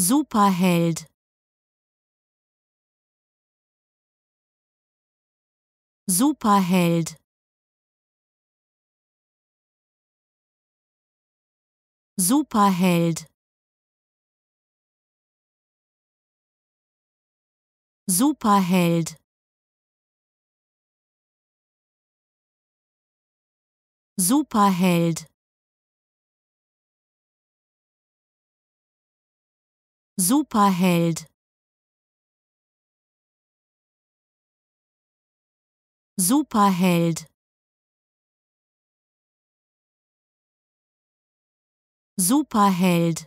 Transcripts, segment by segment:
Superheld Superheld Superheld Superheld Superheld Superheld Superheld Superheld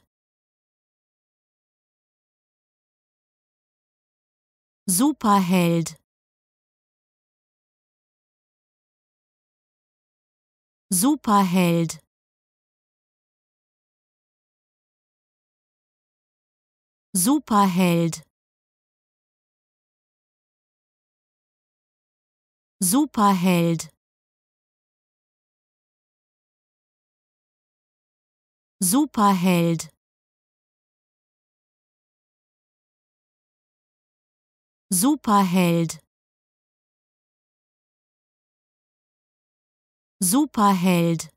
Superheld Superheld Superheld Superheld Superheld Superheld Superheld